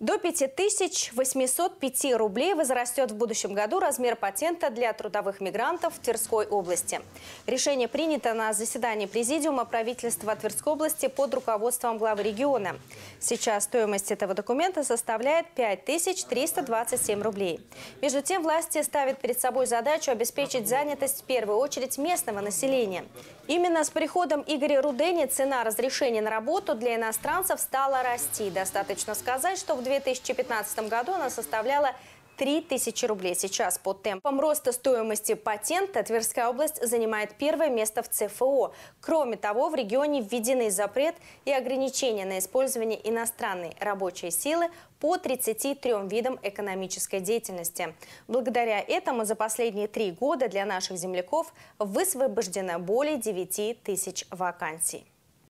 До 5805 рублей возрастет в будущем году размер патента для трудовых мигрантов в Тверской области. Решение принято на заседании Президиума правительства Тверской области под руководством главы региона. Сейчас стоимость этого документа составляет 5327 рублей. Между тем, власти ставят перед собой задачу обеспечить занятость в первую очередь местного населения. Именно с приходом Игоря Рудени цена разрешения на работу для иностранцев стала расти. Достаточно сказать, что в 2015 году она составляла 3000 рублей. Сейчас по темпам роста стоимости патента Тверская область занимает первое место в ЦФО. Кроме того, в регионе введены запрет и ограничения на использование иностранной рабочей силы по 33 видам экономической деятельности. Благодаря этому за последние три года для наших земляков высвобождено более 9 тысяч вакансий.